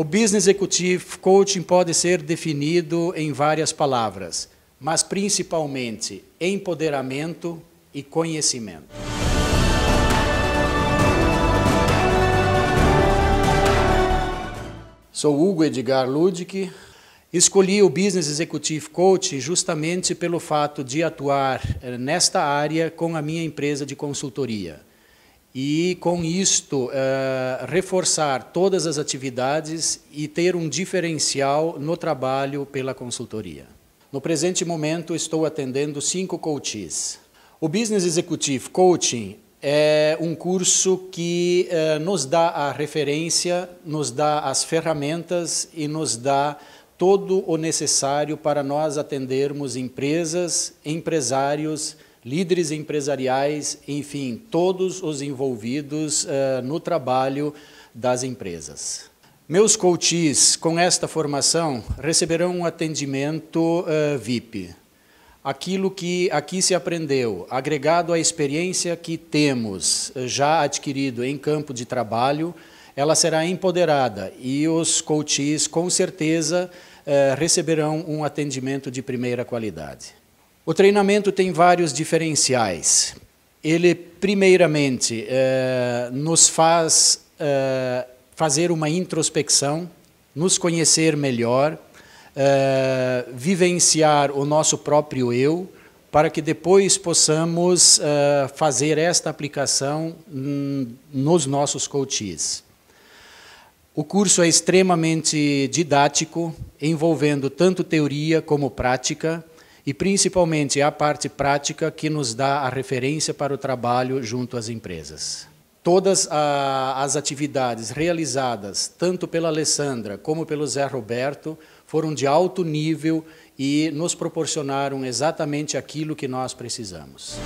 O business executive coaching pode ser definido em várias palavras, mas principalmente empoderamento e conhecimento. Sou Hugo Edgar Ludic. Escolhi o Business Executive Coach justamente pelo fato de atuar eh, nesta área com a minha empresa de consultoria e, com isto, uh, reforçar todas as atividades e ter um diferencial no trabalho pela consultoria. No presente momento, estou atendendo cinco coaches. O Business Executive Coaching é um curso que uh, nos dá a referência, nos dá as ferramentas e nos dá todo o necessário para nós atendermos empresas, empresários, líderes empresariais, enfim, todos os envolvidos uh, no trabalho das empresas. Meus coaches, com esta formação, receberão um atendimento uh, eh, VIP. Aquilo que aqui se aprendeu, agregado à experiência que temos eh, já adquirido em campo de trabalho, ela será empoderada e os coaches, com certeza, receberão um atendimento de primeira qualidade. O treinamento tem vários diferenciais. Ele, primeiramente, eh, nos faz eh, fazer uma introspecção, nos conhecer melhor, eh, vivenciar o nosso próprio eu, para que depois possamos eh, fazer esta aplicação hum, nos nossos coaches. O curso é extremamente didático, envolvendo tanto teoria como prática e principalmente a parte prática que nos dá a referência para o trabalho junto às empresas. Todas a, as atividades realizadas, tanto pela Alessandra como pelo Zé Roberto, foram de alto nível e nos proporcionaram exatamente aquilo que nós precisamos.